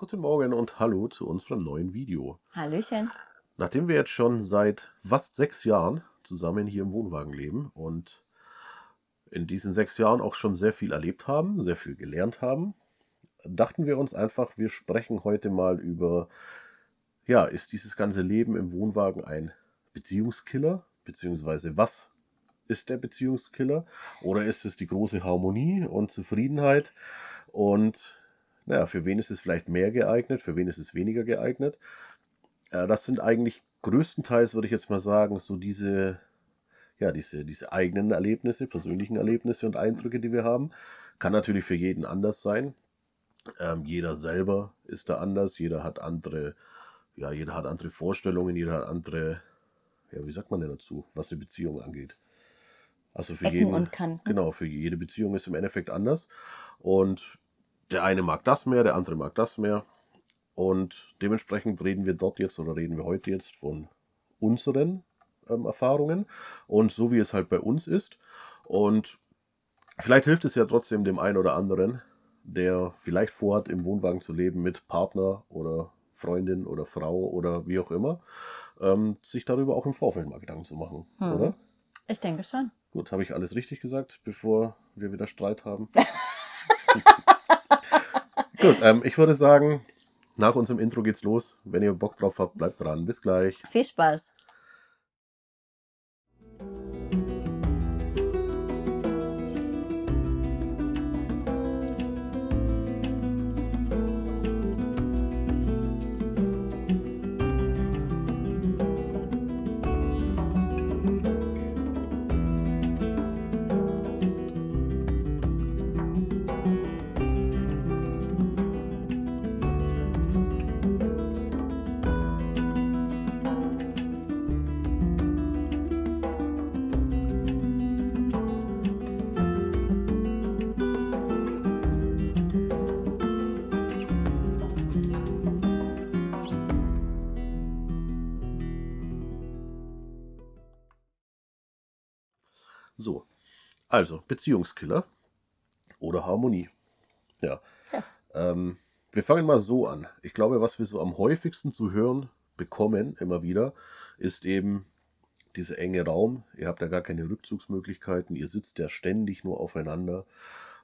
Guten Morgen und hallo zu unserem neuen Video. Hallöchen. Nachdem wir jetzt schon seit fast sechs Jahren zusammen hier im Wohnwagen leben und in diesen sechs Jahren auch schon sehr viel erlebt haben, sehr viel gelernt haben, dachten wir uns einfach, wir sprechen heute mal über, ja, ist dieses ganze Leben im Wohnwagen ein Beziehungskiller? Beziehungsweise was ist der Beziehungskiller? Oder ist es die große Harmonie und Zufriedenheit? Und naja, für wen ist es vielleicht mehr geeignet, für wen ist es weniger geeignet. Äh, das sind eigentlich größtenteils, würde ich jetzt mal sagen, so diese, ja, diese, diese eigenen Erlebnisse, persönlichen Erlebnisse und Eindrücke, die wir haben. Kann natürlich für jeden anders sein. Ähm, jeder selber ist da anders, jeder hat andere, ja, jeder hat andere Vorstellungen, jeder hat andere, ja, wie sagt man denn dazu, was die Beziehung angeht. Also für Ecken jeden, genau, für jede Beziehung ist im Endeffekt anders. Und der eine mag das mehr, der andere mag das mehr. Und dementsprechend reden wir dort jetzt oder reden wir heute jetzt von unseren ähm, Erfahrungen und so wie es halt bei uns ist. Und vielleicht hilft es ja trotzdem dem einen oder anderen, der vielleicht vorhat, im Wohnwagen zu leben mit Partner oder Freundin oder Frau oder wie auch immer, ähm, sich darüber auch im Vorfeld mal Gedanken zu machen, hm. oder? Ich denke schon. Gut, habe ich alles richtig gesagt, bevor wir wieder Streit haben? Gut, ähm, ich würde sagen, nach unserem Intro geht's los. Wenn ihr Bock drauf habt, bleibt dran. Bis gleich. Viel Spaß. So, also Beziehungskiller oder Harmonie. Ja. ja. Ähm, wir fangen mal so an. Ich glaube, was wir so am häufigsten zu hören bekommen, immer wieder, ist eben dieser enge Raum. Ihr habt ja gar keine Rückzugsmöglichkeiten. Ihr sitzt ja ständig nur aufeinander.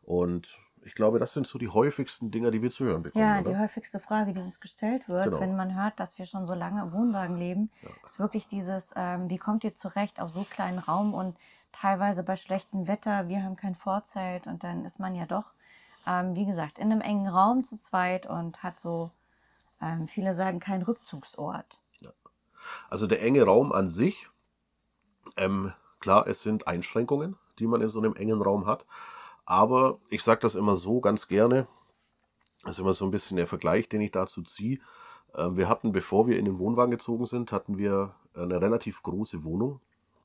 Und ich glaube, das sind so die häufigsten Dinger, die wir zu hören bekommen. Ja, oder? die häufigste Frage, die uns gestellt wird, genau. wenn man hört, dass wir schon so lange im Wohnwagen leben, ja. ist wirklich dieses, ähm, wie kommt ihr zurecht auf so kleinen Raum und teilweise bei schlechtem Wetter, wir haben kein Vorzelt und dann ist man ja doch, ähm, wie gesagt, in einem engen Raum zu zweit und hat so, ähm, viele sagen, keinen Rückzugsort. Also der enge Raum an sich, ähm, klar, es sind Einschränkungen, die man in so einem engen Raum hat, aber ich sage das immer so ganz gerne, das ist immer so ein bisschen der Vergleich, den ich dazu ziehe. Ähm, wir hatten, bevor wir in den Wohnwagen gezogen sind, hatten wir eine relativ große Wohnung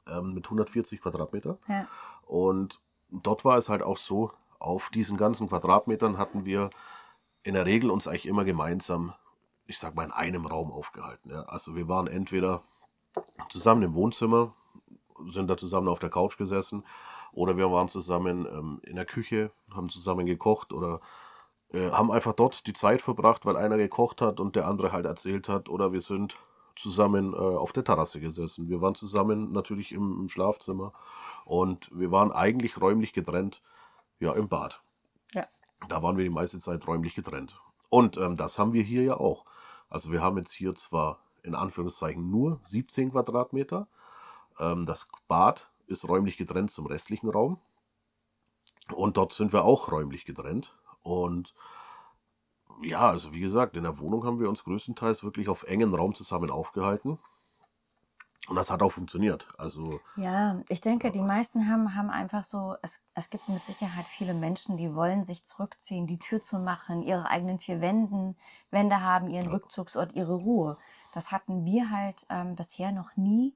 ähm, mit 140 Quadratmeter. Ja. Und dort war es halt auch so, auf diesen ganzen Quadratmetern hatten wir in der Regel uns eigentlich immer gemeinsam, ich sag mal, in einem Raum aufgehalten. Ja. Also wir waren entweder zusammen im Wohnzimmer, sind da zusammen auf der Couch gesessen, oder wir waren zusammen ähm, in der Küche, haben zusammen gekocht oder äh, haben einfach dort die Zeit verbracht, weil einer gekocht hat und der andere halt erzählt hat, oder wir sind zusammen äh, auf der Terrasse gesessen. Wir waren zusammen natürlich im, im, Schlafzimmer und wir waren eigentlich räumlich getrennt, ja, im Bad. Ja. Da waren wir die meiste Zeit räumlich getrennt. Und ähm, das haben wir hier ja auch. Also wir haben jetzt hier zwar in Anführungszeichen nur 17 Quadratmeter. Ähm, das Bad ist räumlich getrennt zum restlichen Raum. Und dort sind wir auch räumlich getrennt. Und ja, also wie gesagt, in der Wohnung haben wir uns größtenteils wirklich auf engen Raum zusammen aufgehalten. Und das hat auch funktioniert. Also, ja, ich denke, die meisten haben, haben einfach so, es, es gibt mit Sicherheit viele Menschen, die wollen sich zurückziehen, die Tür zu machen, ihre eigenen vier Wänden, Wände haben, ihren ja. Rückzugsort, ihre Ruhe. Das hatten wir halt ähm, bisher noch nie,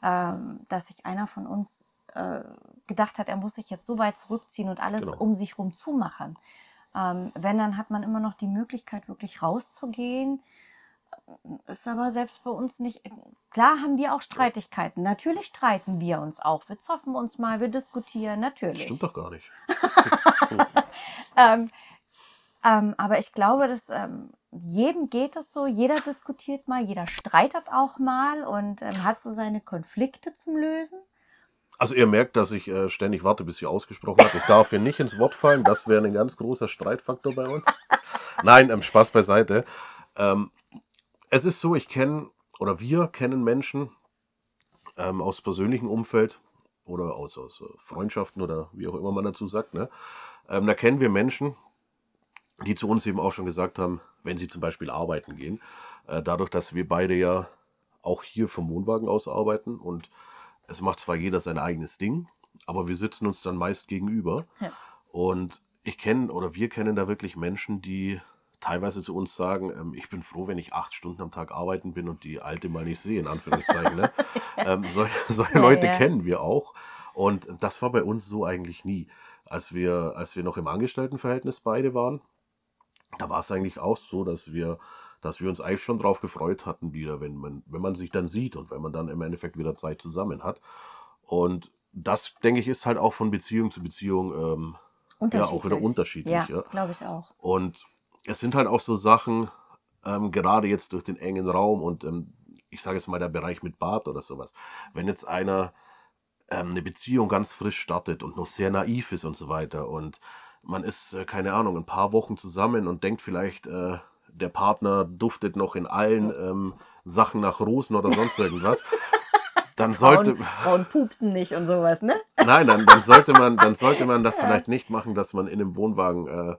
ähm, dass sich einer von uns äh, gedacht hat, er muss sich jetzt so weit zurückziehen und alles genau. um sich rum zumachen. Ähm, wenn, dann hat man immer noch die Möglichkeit, wirklich rauszugehen. Ist aber selbst bei uns nicht. Klar haben wir auch Streitigkeiten. Natürlich streiten wir uns auch. Wir zoffen uns mal, wir diskutieren, natürlich. Stimmt doch gar nicht. ähm, ähm, aber ich glaube, dass ähm, jedem geht es so. Jeder diskutiert mal, jeder streitet auch mal und ähm, hat so seine Konflikte zum Lösen. Also ihr merkt, dass ich äh, ständig warte, bis ich ausgesprochen habe. Ich darf hier nicht ins Wort fallen. Das wäre ein ganz großer Streitfaktor bei uns. Nein, ähm, Spaß beiseite. Ähm, es ist so, ich kenne oder wir kennen Menschen ähm, aus persönlichem Umfeld oder aus, aus äh, Freundschaften oder wie auch immer man dazu sagt. Ne? Ähm, da kennen wir Menschen, die zu uns eben auch schon gesagt haben, wenn sie zum Beispiel arbeiten gehen, äh, dadurch, dass wir beide ja auch hier vom Wohnwagen aus arbeiten und es macht zwar jeder sein eigenes Ding, aber wir sitzen uns dann meist gegenüber. Ja. Und ich kenne oder wir kennen da wirklich Menschen, die teilweise zu uns sagen, ähm, ich bin froh, wenn ich acht Stunden am Tag arbeiten bin und die Alte mal nicht sehe, in Anführungszeichen. Ne? ähm, solche, solche ja, Leute ja. kennen wir auch. Und das war bei uns so eigentlich nie. Als wir, als wir noch im Angestelltenverhältnis beide waren, da war es eigentlich auch so, dass wir dass wir uns eigentlich schon drauf gefreut hatten, wieder, wenn man, wenn man sich dann sieht und wenn man dann im Endeffekt wieder Zeit zusammen hat. Und das, denke ich, ist halt auch von Beziehung zu Beziehung ähm, ja auch wieder unterschiedlich. Ja, ja. glaube ich auch. Und es sind halt auch so Sachen, ähm, gerade jetzt durch den engen Raum und ähm, ich sage jetzt mal der Bereich mit Bart oder sowas. Wenn jetzt einer ähm, eine Beziehung ganz frisch startet und noch sehr naiv ist und so weiter und man ist, äh, keine Ahnung, ein paar Wochen zusammen und denkt vielleicht, äh, der Partner duftet noch in allen ähm, Sachen nach Rosen oder sonst irgendwas. Dann sollte Frauen pupsen nicht und sowas, ne? Nein, dann, dann sollte man, dann sollte man das vielleicht nicht machen, dass man in einem Wohnwagen äh,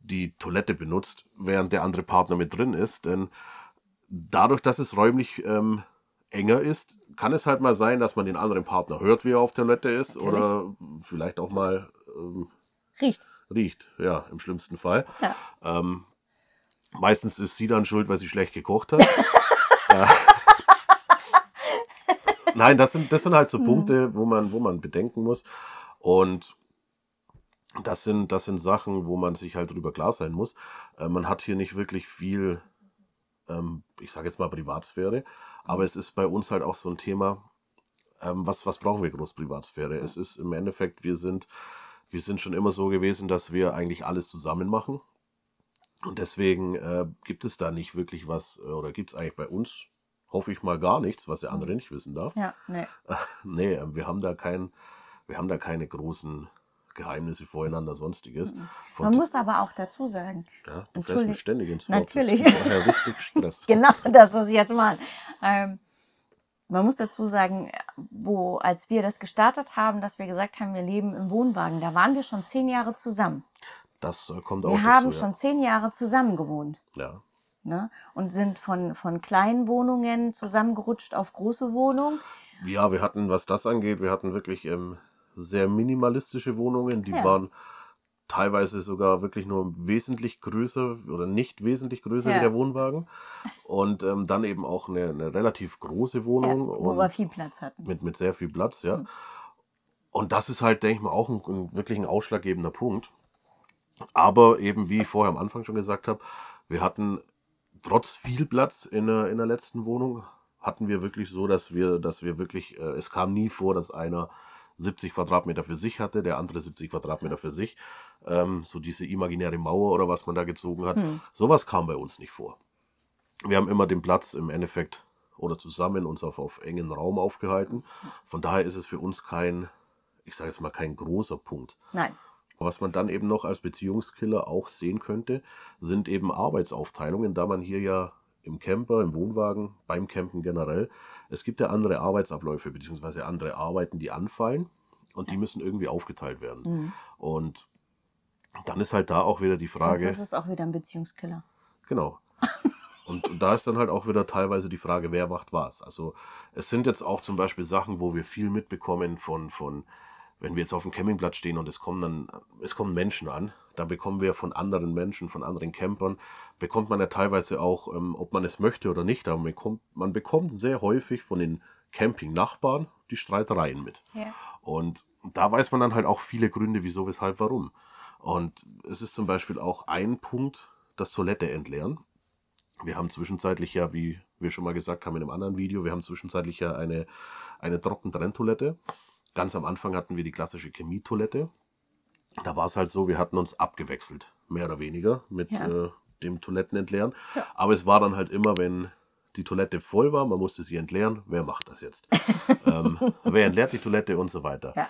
die Toilette benutzt, während der andere Partner mit drin ist. Denn dadurch, dass es räumlich ähm, enger ist, kann es halt mal sein, dass man den anderen Partner hört, wie er auf Toilette ist Natürlich. oder vielleicht auch mal ähm, riecht. Riecht, ja, im schlimmsten Fall. Ja. Ähm, Meistens ist sie dann schuld, weil sie schlecht gekocht hat. Äh, nein, das sind, das sind halt so mhm. Punkte, wo man, wo man bedenken muss. Und das sind, das sind Sachen, wo man sich halt drüber klar sein muss. Äh, man hat hier nicht wirklich viel, ähm, ich sage jetzt mal Privatsphäre, aber es ist bei uns halt auch so ein Thema, ähm, was, was brauchen wir groß Privatsphäre? Es ist im Endeffekt, wir sind, wir sind schon immer so gewesen, dass wir eigentlich alles zusammen machen. Und deswegen äh, gibt es da nicht wirklich was, äh, oder gibt es eigentlich bei uns, hoffe ich mal, gar nichts, was der andere mhm. nicht wissen darf. Ja, nee. nee, äh, wir haben da kein, wir haben da keine großen Geheimnisse voreinander, sonstiges. Mhm. Man muss aber auch dazu sagen. Ja, du fährst mich ständig ins Wort. Natürlich. Das ist ja richtig Stress. genau, das muss ich jetzt machen. Ähm, man muss dazu sagen, wo, als wir das gestartet haben, dass wir gesagt haben, wir leben im Wohnwagen, da waren wir schon zehn Jahre zusammen. Das äh, kommt auch Wir dazu, haben ja. schon zehn Jahre zusammen gewohnt. Ja. Ne? Und sind von, von kleinen Wohnungen zusammengerutscht auf große Wohnungen. Ja, wir hatten, was das angeht, wir hatten wirklich ähm, sehr minimalistische Wohnungen. Die ja. waren teilweise sogar wirklich nur wesentlich größer oder nicht wesentlich größer ja. wie der Wohnwagen. Und ähm, dann eben auch eine, eine relativ große Wohnung. Ja, wo wir viel Platz hatten. Mit, mit sehr viel Platz, ja. Mhm. Und das ist halt, denke ich mal, auch ein, ein, wirklich ein ausschlaggebender Punkt. Aber eben, wie ich vorher am Anfang schon gesagt habe, wir hatten trotz viel Platz in der, in der letzten Wohnung, hatten wir wirklich so, dass wir, dass wir wirklich, äh, es kam nie vor, dass einer 70 Quadratmeter für sich hatte, der andere 70 Quadratmeter für sich. Ähm, so diese imaginäre Mauer oder was man da gezogen hat. Hm. Sowas kam bei uns nicht vor. Wir haben immer den Platz im Endeffekt oder zusammen uns auf, auf engen Raum aufgehalten. Von daher ist es für uns kein, ich sage jetzt mal, kein großer Punkt. Nein. Was man dann eben noch als Beziehungskiller auch sehen könnte, sind eben Arbeitsaufteilungen, da man hier ja im Camper, im Wohnwagen, beim Campen generell, es gibt ja andere Arbeitsabläufe bzw. andere Arbeiten, die anfallen und die müssen irgendwie aufgeteilt werden. Mhm. Und dann ist halt da auch wieder die Frage. Sonst ist es auch wieder ein Beziehungskiller. Genau. Und da ist dann halt auch wieder teilweise die Frage, wer macht was. Also es sind jetzt auch zum Beispiel Sachen, wo wir viel mitbekommen von, von wenn wir jetzt auf dem Campingplatz stehen und es kommen dann, es kommen Menschen an, dann bekommen wir von anderen Menschen, von anderen Campern, bekommt man ja teilweise auch, ähm, ob man es möchte oder nicht, aber man bekommt, man bekommt sehr häufig von den Camping-Nachbarn die Streitereien mit. Ja. Und da weiß man dann halt auch viele Gründe, wieso, weshalb, warum. Und es ist zum Beispiel auch ein Punkt, das Toilette entleeren. Wir haben zwischenzeitlich ja, wie wir schon mal gesagt haben in einem anderen Video, wir haben zwischenzeitlich ja eine, eine Trockentrenntoilette. toilette Ganz am Anfang hatten wir die klassische Chemietoilette. Da war es halt so, wir hatten uns abgewechselt, mehr oder weniger, mit ja. äh, dem Toilettenentleeren. Ja. Aber es war dann halt immer, wenn die Toilette voll war, man musste sie entleeren. Wer macht das jetzt? ähm, wer entleert die Toilette und so weiter? Ja.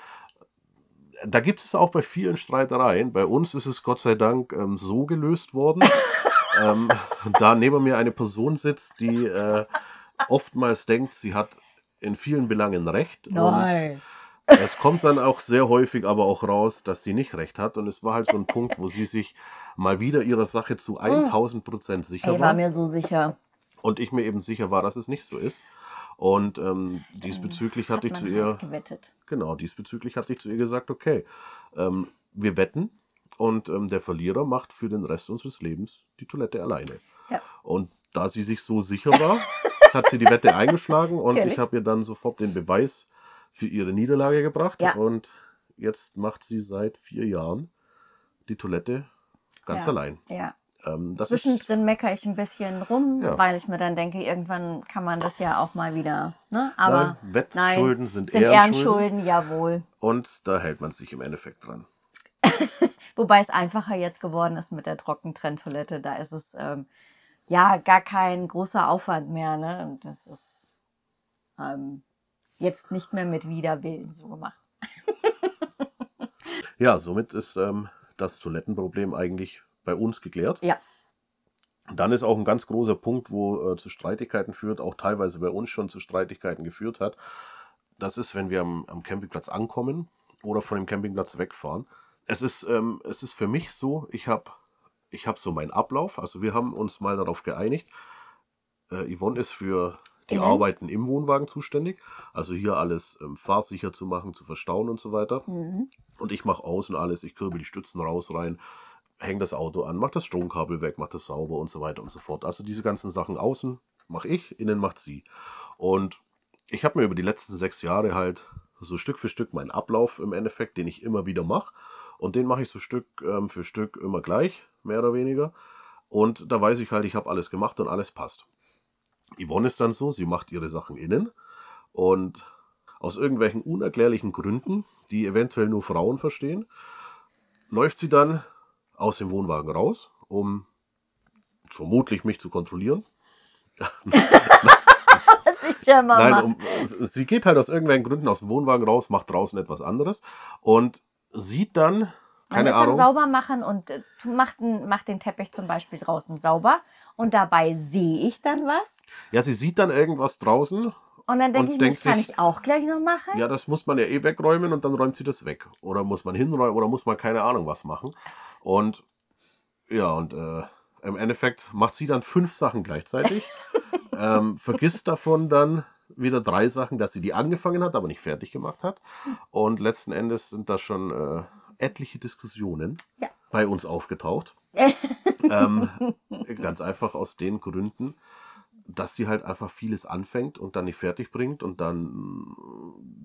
Da gibt es auch bei vielen Streitereien. Bei uns ist es Gott sei Dank ähm, so gelöst worden, ähm, da neben mir eine Person sitzt, die äh, oftmals denkt, sie hat in vielen Belangen recht. Nein. Und es kommt dann auch sehr häufig aber auch raus, dass sie nicht recht hat. Und es war halt so ein Punkt, wo sie sich mal wieder ihrer Sache zu 1000 hm. Prozent sicher war. Ich war mir so sicher. Und ich mir eben sicher war, dass es nicht so ist. Und ähm, diesbezüglich hat hatte ich zu halt ihr. Halt gewettet. Genau, diesbezüglich hatte ich zu ihr gesagt, okay, ähm, wir wetten und ähm, der Verlierer macht für den Rest unseres Lebens die Toilette alleine. Ja. Und da sie sich so sicher war, hat sie die Wette eingeschlagen und Natürlich. ich habe ihr dann sofort den Beweis für ihre Niederlage gebracht. Ja. Und jetzt macht sie seit vier Jahren die Toilette ganz ja. allein. Ja. Ähm, Zwischendrin meckere ich ein bisschen rum, ja. weil ich mir dann denke, irgendwann kann man das ja auch mal wieder. Ne? Aber nein, Wettschulden nein, sind, sind Ehrenschulden. Ehrenschulden, jawohl. Und da hält man sich im Endeffekt dran. Wobei es einfacher jetzt geworden ist mit der Trockentrenntoilette. Da ist es ähm, ja gar kein großer Aufwand mehr. Ne? Und das ist ähm, jetzt nicht mehr mit Widerwillen so gemacht. ja, somit ist ähm, das Toilettenproblem eigentlich bei uns geklärt. Ja. Dann ist auch ein ganz großer Punkt, wo äh, zu Streitigkeiten führt, auch teilweise bei uns schon zu Streitigkeiten geführt hat. Das ist, wenn wir am, am Campingplatz ankommen oder von dem Campingplatz wegfahren. Es ist, ähm, es ist für mich so, ich habe ich hab so meinen Ablauf. Also wir haben uns mal darauf geeinigt. Äh, Yvonne ist für die mhm. arbeiten im Wohnwagen zuständig, also hier alles ähm, fahrsicher zu machen, zu verstauen und so weiter. Mhm. Und ich mache außen alles, ich kürbel die Stützen raus, rein, hänge das Auto an, mache das Stromkabel weg, mache das sauber und so weiter und so fort. Also diese ganzen Sachen außen mache ich, innen macht sie. Und ich habe mir über die letzten sechs Jahre halt so Stück für Stück meinen Ablauf im Endeffekt, den ich immer wieder mache. Und den mache ich so Stück ähm, für Stück immer gleich, mehr oder weniger. Und da weiß ich halt, ich habe alles gemacht und alles passt. Yvonne ist dann so, sie macht ihre Sachen innen und aus irgendwelchen unerklärlichen Gründen, die eventuell nur Frauen verstehen, läuft sie dann aus dem Wohnwagen raus, um vermutlich mich zu kontrollieren. Sicher, Mama. Nein, um, sie geht halt aus irgendwelchen Gründen aus dem Wohnwagen raus, macht draußen etwas anderes und sieht dann keine Man Ahnung. ist am Saubermachen und macht, äh, macht den Teppich zum Beispiel draußen sauber. Und dabei sehe ich dann was. Ja, sie sieht dann irgendwas draußen. Und dann denke ich, denk das kann ich auch gleich noch machen. Ja, das muss man ja eh wegräumen und dann räumt sie das weg. Oder muss man hinräumen oder muss man keine Ahnung was machen. Und ja, und äh, im Endeffekt macht sie dann fünf Sachen gleichzeitig, ähm, vergisst davon dann wieder drei Sachen, dass sie die angefangen hat, aber nicht fertig gemacht hat. Hm. Und letzten Endes sind das schon äh, etliche Diskussionen ja. bei uns aufgetaucht. ähm, ganz einfach aus den Gründen, dass sie halt einfach vieles anfängt und dann nicht fertig bringt und dann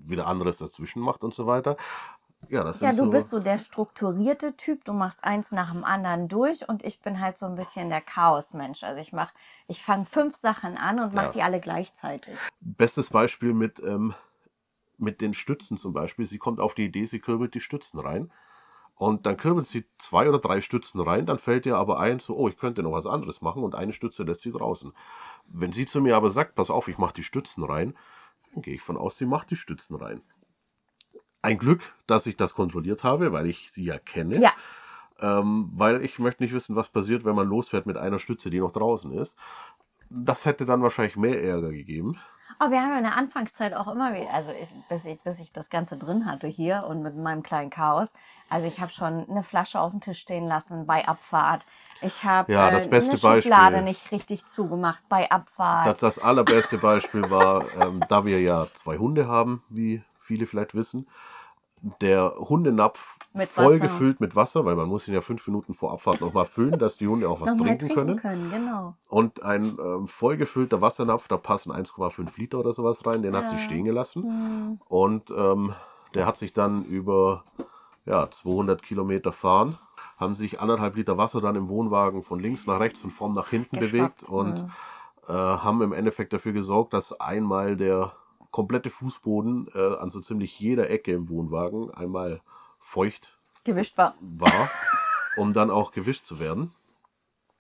wieder anderes dazwischen macht und so weiter. Ja, das ja, du so bist so der strukturierte Typ, du machst eins nach dem anderen durch und ich bin halt so ein bisschen der Chaosmensch. Also ich mach, ich fange fünf Sachen an und mache ja. die alle gleichzeitig. Bestes Beispiel mit ähm, mit den Stützen zum Beispiel. Sie kommt auf die Idee, sie kürbelt die Stützen rein. Und dann kürbelt sie zwei oder drei Stützen rein, dann fällt ihr aber ein, so, oh, ich könnte noch was anderes machen und eine Stütze lässt sie draußen. Wenn sie zu mir aber sagt, pass auf, ich mache die Stützen rein, dann gehe ich von aus, sie macht die Stützen rein. Ein Glück, dass ich das kontrolliert habe, weil ich sie ja kenne. Ja. Ähm, weil ich möchte nicht wissen, was passiert, wenn man losfährt mit einer Stütze, die noch draußen ist. Das hätte dann wahrscheinlich mehr Ärger gegeben. Aber oh, wir haben ja in der Anfangszeit auch immer wieder, also ich, bis, ich, bis ich das Ganze drin hatte hier und mit meinem kleinen Chaos, also ich habe schon eine Flasche auf dem Tisch stehen lassen bei Abfahrt. Ich habe ja, äh, eine Schublade Beispiel. nicht richtig zugemacht bei Abfahrt. Das, das allerbeste Beispiel war, ähm, da wir ja zwei Hunde haben, wie viele vielleicht wissen, der Hundenapf mit voll mit Wasser, weil man muss ihn ja fünf Minuten vor Abfahrt nochmal füllen, dass die Hunde auch was trinken, trinken, können. können genau. Und ein ähm, vollgefüllter Wassernapf, da passen 1,5 Liter oder sowas rein, den ja. hat sie stehen gelassen. Mhm. Und ähm, der hat sich dann über ja, 200 Kilometer fahren, haben sich anderthalb Liter Wasser dann im Wohnwagen von links nach rechts, von vorn nach hinten Geschmack, bewegt und ja. Mhm. äh, haben im Endeffekt dafür gesorgt, dass einmal der komplette Fußboden äh, an so ziemlich jeder Ecke im Wohnwagen einmal feucht gewischt war, war um dann auch gewischt zu werden.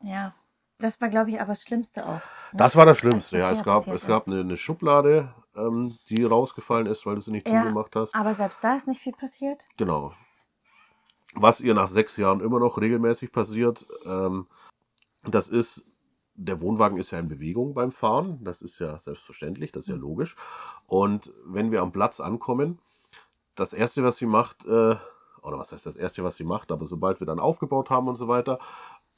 Ja, das war, glaube ich, aber das Schlimmste auch. Ne? Das war das Schlimmste, ja. Es gab, es gab eine, eine Schublade, ähm, die rausgefallen ist, weil du sie nicht ja, zugemacht hast. Aber selbst da ist nicht viel passiert. Genau. Was ihr nach sechs Jahren immer noch regelmäßig passiert, ähm, das ist der Wohnwagen ist ja in Bewegung beim Fahren. Das ist ja selbstverständlich, das ist ja mhm. logisch. Und wenn wir am Platz ankommen, das Erste, was sie macht, äh, oder was heißt das Erste, was sie macht, aber sobald wir dann aufgebaut haben und so weiter,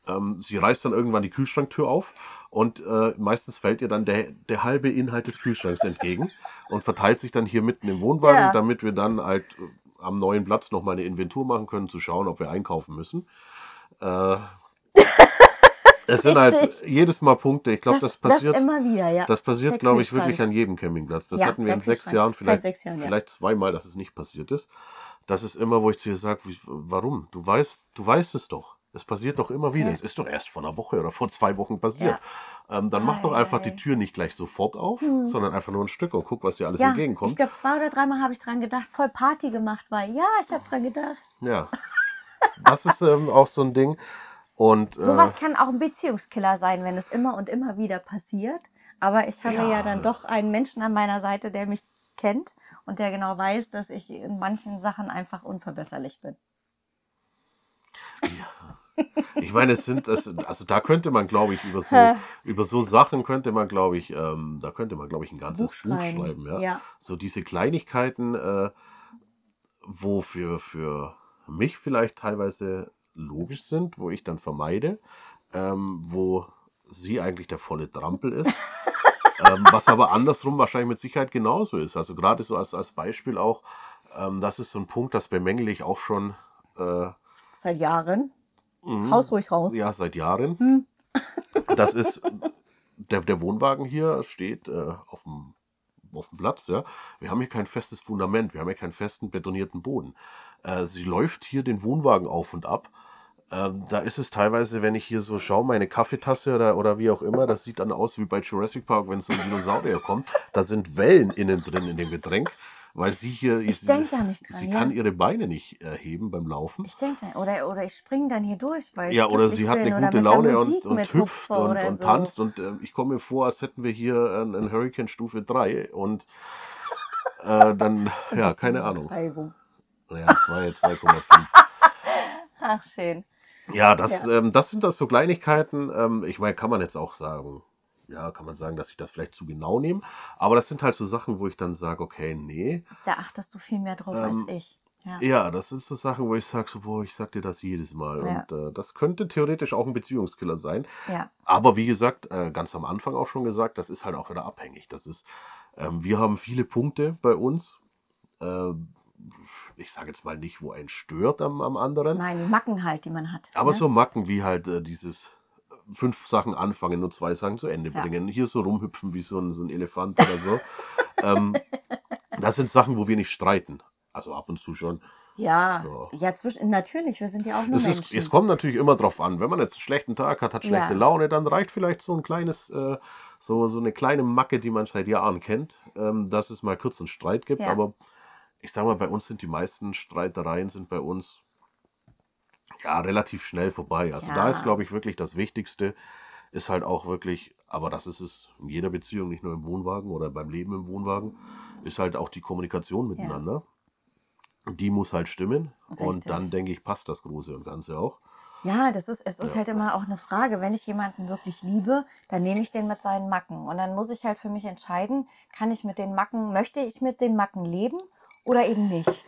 ähm, sie reißt dann irgendwann die Kühlschranktür auf und äh, meistens fällt ihr dann der, der halbe Inhalt des Kühlschranks entgegen und verteilt sich dann hier mitten im Wohnwagen, ja. damit wir dann halt äh, am neuen Platz nochmal eine Inventur machen können, zu schauen, ob wir einkaufen müssen. Äh, es sind halt jedes Mal Punkte. Ich glaube, das, das, passiert. Das immer wieder, ja. Das passiert, glaube ich, wirklich an jedem Campingplatz. Das ja, hatten wir in sechs Jahren, vielleicht, sechs Jahren, vielleicht ja. zweimal, dass es nicht passiert ist. Das ist immer, wo ich zu dir sage, warum? Du weißt, du weißt es doch. Es passiert doch immer wieder. Es ist doch erst vor einer Woche oder vor zwei Wochen passiert. Ja. Ähm, dann mach doch einfach die Tür nicht gleich sofort auf, hm. sondern einfach nur ein Stück und guck, was dir alles ja, entgegenkommt. Ich glaube, zwei oder dreimal habe ich dran gedacht, voll Party gemacht weil Ja, ich habe dran gedacht. Ja. Das ist ähm, auch so ein Ding. Und, äh, Sowas äh, kann auch ein Beziehungskiller sein, wenn es immer und immer wieder passiert. Aber ich habe ja. ja dann doch einen Menschen an meiner Seite, der mich kennt und der genau weiß, dass ich in manchen Sachen einfach unverbesserlich bin. Ja. Ich meine, es sind, es, also da könnte man, glaube ich, über so, über so Sachen könnte man, glaube ich, ähm, da könnte man, glaube ich, ein ganzes Buch schreiben. Buch schreiben ja? ja? So diese Kleinigkeiten, äh, wofür für mich vielleicht teilweise logisch sind, wo ich dann vermeide, ähm, wo sie eigentlich der volle Trampel ist. ähm, was aber andersrum wahrscheinlich mit Sicherheit genauso ist. Also gerade so als, als Beispiel auch, ähm, das ist so ein Punkt, das bemängle ich auch schon. Äh, seit Jahren. Mhm. Haus ruhig raus. Ja, seit Jahren. Hm. Das ist, der, der Wohnwagen hier steht äh, auf dem auf dem Platz. Ja? Wir haben hier kein festes Fundament, wir haben hier keinen festen betonierten Boden. Äh, sie läuft hier den Wohnwagen auf und ab. Ähm, da ist es teilweise, wenn ich hier so schaue, meine Kaffeetasse oder, oder wie auch immer, das sieht dann aus wie bei Jurassic Park, wenn so ein Dinosaurier kommt. Da sind Wellen innen drin in dem Getränk. Weil sie hier ich ist, denk da nicht dran, sie ja. kann ihre Beine nicht erheben beim Laufen. Ich denke, oder, oder ich springe dann hier durch. Weil ja, oder sie hat eine gute Laune und, und hüpft Hupfer und, und tanzt. Und äh, ich komme mir vor, als hätten wir hier einen, Hurricane Stufe 3 und äh, dann, ja, keine Ahnung. Ja, 2,5. Ach, schön. Ja, das, ja. Ähm, das sind das so Kleinigkeiten. Ähm, ich meine, kann man jetzt auch sagen ja, kann man sagen, dass ich das vielleicht zu genau nehme. Aber das sind halt so Sachen, wo ich dann sage, okay, nee. Da achtest du viel mehr drauf ähm, als ich. Ja. ja. das sind so Sachen, wo ich sage, so, boah, ich sag dir das jedes Mal. Ja. Und äh, das könnte theoretisch auch ein Beziehungskiller sein. Ja. Aber wie gesagt, äh, ganz am Anfang auch schon gesagt, das ist halt auch wieder abhängig. Das ist, ähm, wir haben viele Punkte bei uns. Ähm, ich sage jetzt mal nicht, wo ein stört am, am anderen. Nein, die Macken halt, die man hat. Aber ne? so Macken wie halt äh, dieses fünf Sachen anfangen und zwei Sachen zu Ende ja. bringen. Hier so rumhüpfen wie so ein, so ein Elefant oder so. ähm, das sind Sachen, wo wir nicht streiten. Also ab und zu schon. Ja, ja, ja zwischen, natürlich, wir sind ja auch nur es Menschen. Ist, es kommt natürlich immer drauf an, wenn man jetzt einen schlechten Tag hat, hat schlechte ja. Laune, dann reicht vielleicht so ein kleines, äh, so, so eine kleine Macke, die man seit Jahren kennt, ähm, dass es mal kurz einen Streit gibt. Ja. Aber ich sag mal, bei uns sind die meisten Streitereien sind bei uns ja, relativ schnell vorbei. Also ja. da ist, glaube ich, wirklich das Wichtigste, ist halt auch wirklich, aber das ist es in jeder Beziehung, nicht nur im Wohnwagen oder beim Leben im Wohnwagen, ist halt auch die Kommunikation miteinander. Ja. Die muss halt stimmen. Richtig. Und dann, denke ich, passt das Große und Ganze auch. Ja, das ist, es ist ja. halt immer auch eine Frage. Wenn ich jemanden wirklich liebe, dann nehme ich den mit seinen Macken. Und dann muss ich halt für mich entscheiden, kann ich mit den Macken, möchte ich mit den Macken leben oder eben nicht.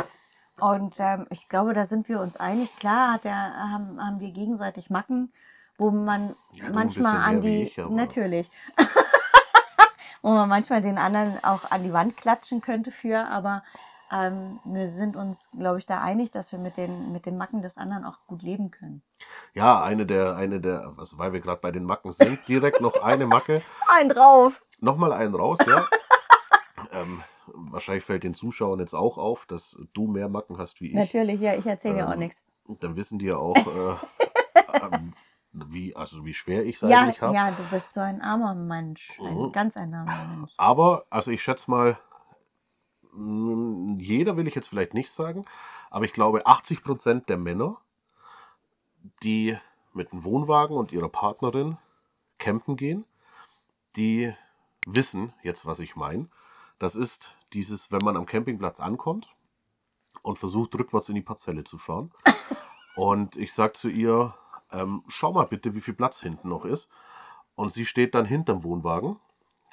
Und ähm, ich glaube, da sind wir uns einig. Klar hat haben, haben wir gegenseitig Macken, wo man ja, manchmal an die. Ich, natürlich. wo man manchmal den anderen auch an die Wand klatschen könnte für, aber ähm, wir sind uns, glaube ich, da einig, dass wir mit den, mit den Macken des anderen auch gut leben können. Ja, eine der, eine der, also weil wir gerade bei den Macken sind, direkt noch eine Macke. ein drauf. Nochmal einen raus, ja. ähm, wahrscheinlich fällt den Zuschauern jetzt auch auf, dass du mehr Macken hast wie ich. Natürlich, ja, ich erzähle ja ähm, auch nichts. Dann wissen die ja auch, äh, ähm, wie, also wie schwer ich es ja, eigentlich habe. Ja, du bist so ein armer Mensch, ein mhm. ganz ein armer Mensch. Aber, also ich schätze mal, mm, jeder will ich jetzt vielleicht nicht sagen, aber ich glaube, 80 Prozent der Männer, die mit einem Wohnwagen und ihrer Partnerin campen gehen, die wissen jetzt, was ich meine. Das ist dieses, wenn man am Campingplatz ankommt und versucht, rückwärts in die Parzelle zu fahren. und ich sage zu ihr, ähm, schau mal bitte, wie viel Platz hinten noch ist. Und sie steht dann hinterm Wohnwagen,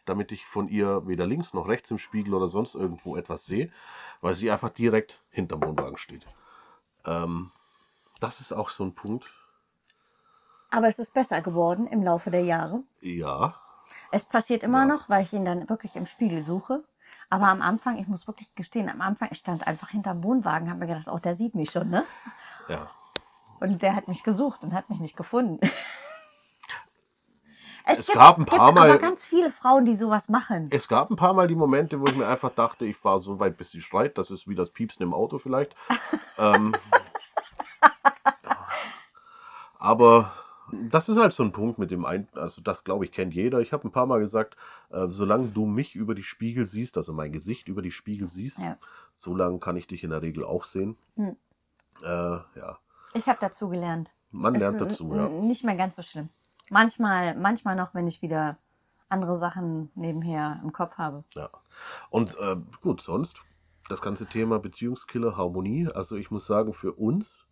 damit ich von ihr weder links noch rechts im Spiegel oder sonst irgendwo etwas sehe, weil sie einfach direkt hinterm Wohnwagen steht. Ähm, das ist auch so ein Punkt. Aber es ist besser geworden im Laufe der Jahre. Ja. Es passiert immer ja. noch, weil ich ihn dann wirklich im Spiegel suche. Aber am Anfang, ich muss wirklich gestehen, am Anfang, ich stand einfach hinterm Wohnwagen, habe mir gedacht, oh, der sieht mich schon, ne? Ja. Und der hat mich gesucht und hat mich nicht gefunden. Es, es gibt, gab ein paar gibt Mal. aber ganz viele Frauen, die sowas machen. Es gab ein paar Mal die Momente, wo ich mir einfach dachte, ich war so weit, bis sie schreit. Das ist wie das Piepsen im Auto vielleicht. ähm, aber das ist halt so ein Punkt mit dem ein, also das glaube ich kennt jeder. Ich habe ein paar Mal gesagt, äh, solange du mich über die Spiegel siehst, also mein Gesicht über die Spiegel siehst, ja. solange kann ich dich in der Regel auch sehen. Hm. Äh, ja. Ich habe dazu gelernt. Man lernt ist dazu, ja. Nicht mehr ganz so schlimm. Manchmal, manchmal noch, wenn ich wieder andere Sachen nebenher im Kopf habe. Ja. Und äh, gut, sonst das ganze Thema Beziehungskiller, Harmonie. Also ich muss sagen, für uns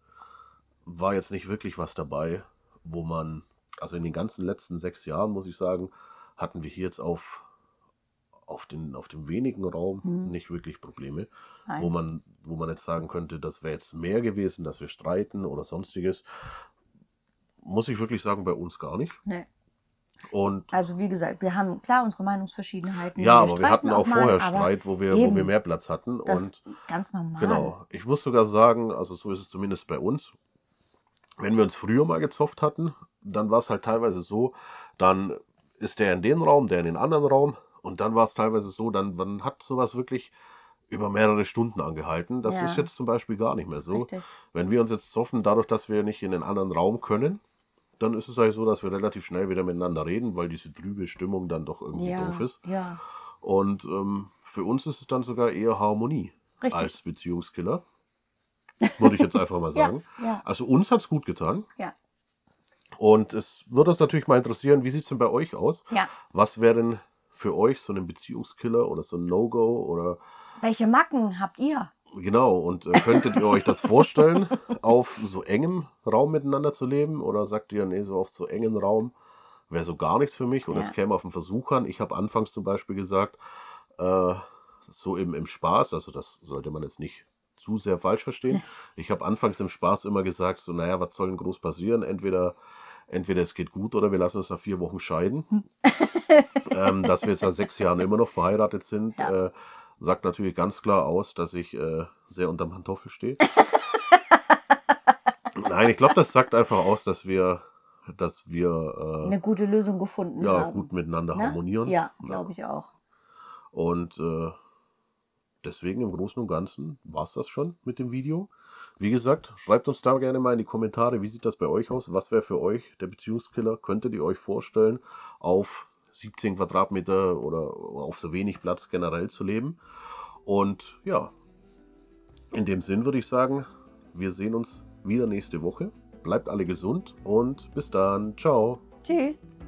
war jetzt nicht wirklich was dabei wo man, also in den ganzen letzten sechs Jahren, muss ich sagen, hatten wir hier jetzt auf, auf, den, auf dem wenigen Raum mhm. nicht wirklich Probleme, wo man, wo man jetzt sagen könnte, das wäre jetzt mehr gewesen, dass wir streiten oder sonstiges. Muss ich wirklich sagen, bei uns gar nicht. Nee. Und also wie gesagt, wir haben klar unsere Meinungsverschiedenheiten. Ja, wir aber wir hatten auch, auch vorher mal, Streit, wo wir, eben, wo wir mehr Platz hatten. und ganz normal. Genau. Ich muss sogar sagen, also so ist es zumindest bei uns wenn wir uns früher mal gezofft hatten, dann war es halt teilweise so, dann ist der in den Raum, der in den anderen Raum und dann war es teilweise so, dann man hat sowas wirklich über mehrere Stunden angehalten. Das ja. ist jetzt zum Beispiel gar nicht mehr so. Richtig. Wenn wir uns jetzt zoffen, dadurch, dass wir nicht in den anderen Raum können, dann ist es eigentlich halt so, dass wir relativ schnell wieder miteinander reden, weil diese trübe Stimmung dann doch irgendwie ja, doof ist. Ja. Und ähm, für uns ist es dann sogar eher Harmonie Richtig. als Beziehungskiller würde ich jetzt einfach mal sagen. ja, ja. Also uns hat es gut getan. Ja. Und es würde uns natürlich mal interessieren, wie sieht es denn bei euch aus? Ja. Was wäre denn für euch so ein Beziehungskiller oder so ein No-Go oder. Welche Macken habt ihr? Genau, und äh, könntet ihr euch das vorstellen, auf so engem Raum miteinander zu leben? Oder sagt ihr, nee, so auf so engen Raum wäre so gar nichts für mich und es ja. käme auf den Versuch an? Ich habe anfangs zum Beispiel gesagt, äh, so im, im Spaß, also das sollte man jetzt nicht zu sehr falsch verstehen. Ich habe anfangs im Spaß immer gesagt, so, naja, was soll denn groß passieren? Entweder, entweder es geht gut oder wir lassen uns nach vier Wochen scheiden. Hm. ähm, dass wir jetzt nach sechs Jahren immer noch verheiratet sind, ja. äh, sagt natürlich ganz klar aus, dass ich äh, sehr dem Pantoffel stehe. Nein, ich glaube, das sagt einfach aus, dass wir dass wir äh, eine gute Lösung gefunden ja, haben. Ja, gut miteinander Na? Ne? harmonieren. Ja, glaube ich auch. Und äh, deswegen im Großen und Ganzen war es das schon mit dem Video. Wie gesagt, schreibt uns da gerne mal in die Kommentare, wie sieht das bei euch aus? Was wäre für euch der Beziehungskiller? Könntet ihr euch vorstellen, auf 17 Quadratmeter oder auf so wenig Platz generell zu leben? Und ja, in dem Sinn würde ich sagen, wir sehen uns wieder nächste Woche. Bleibt alle gesund und bis dann. Ciao. Tschüss.